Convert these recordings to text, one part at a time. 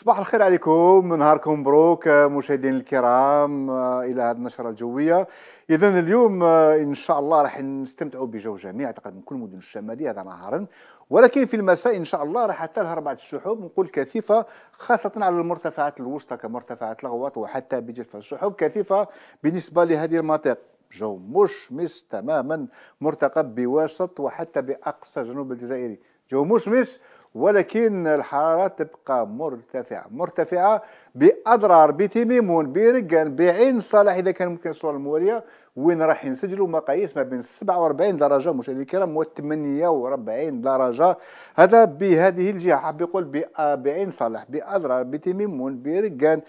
صباح الخير عليكم نهاركم مبروك آه، مشاهدينا الكرام آه، الى هذه النشره الجويه اذا اليوم آه، ان شاء الله راح نستمتعوا بجو جميع تقريبا كل المدن الشماليه هذا نهارا ولكن في المساء ان شاء الله راح تظهر بعض السحب نقول كثيفه خاصه على المرتفعات الوسطى كمرتفعات الغواط وحتى بجلفه السحب كثيفه بالنسبه لهذه المناطق جو مشمس تماما مرتقب بواسط وحتى باقصى جنوب الجزائري جو مشمس ولكن الحرارة تبقى مرتفعة مرتفعة بأضرار بتيميمون برقان بعين صالح إذا كان ممكن الصورة الموالية وين راح ينسجلوا مقاييس ما بين 47 درجة مشاهدينا الكرام و 48 درجة هذا بهذه الجهة حاب يقول آه، بعين صالح بأضرار بتيميمون برقان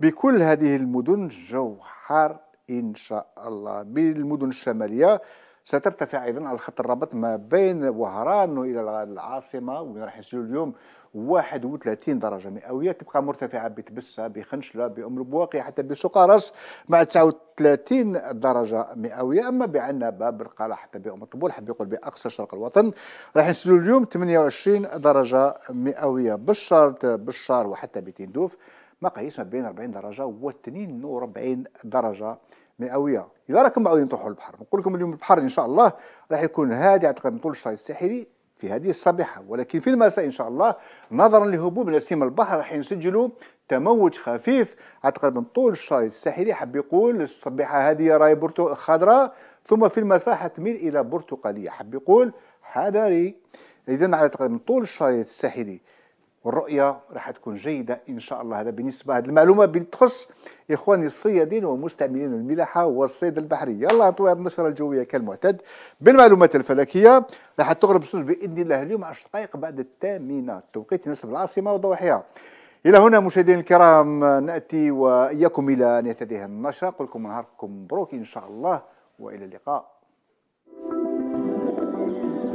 بكل هذه المدن جو حار إن شاء الله بالمدن الشمالية سترتفع ايضا على خط الربط ما بين وهران والى العاصمه وين راح يسجلوا اليوم 31 درجه مئويه تبقى مرتفعه بتبسه بخنشله بام البواقي حتى بسقارس مع 39 درجه مئويه اما بعنابه برقاله حتى بام الطبول حب يقول باقصى شرق الوطن راح نسجلوا اليوم 28 درجه مئويه بالشرط بالشار وحتى بتندوف مقاييس ما بين 40 درجه و 42 درجه مئويه إذا راكم معودين تروحوا للبحر نقول لكم اليوم البحر ان شاء الله راح يكون هادي اعتقد تقريبا طول الشهر الساحلي في هذه الصبيحة ولكن في المساء إن شاء الله نظرا لهبوب نسيم البحر راح يسجلوا تموج خفيف أعتقد من طول الشاي الساحلي حب يقول الصبيحة هذه راهي بورتو خضراء ثم في المساء حتميل إلى برتقالية حب يقول حذري إذا على تقريبا طول الشاي الساحلي والرؤية راح تكون جيدة إن شاء الله هذا بالنسبة هذه المعلومة بتخص إخواني الصيادين ومستعملين الملاحة والصيد البحري يلا هذه النشرة الجوية كالمعتد بالمعلومات الفلكية راح تغرب الشمس بإذن الله اليوم 10 دقائق بعد الثامنة توقيت يناسب العاصمة وضواحيها إلى هنا مشاهدينا الكرام نأتي وإياكم إلى نهاية هذه النشرة أقول لكم نهاركم مبروك إن شاء الله وإلى اللقاء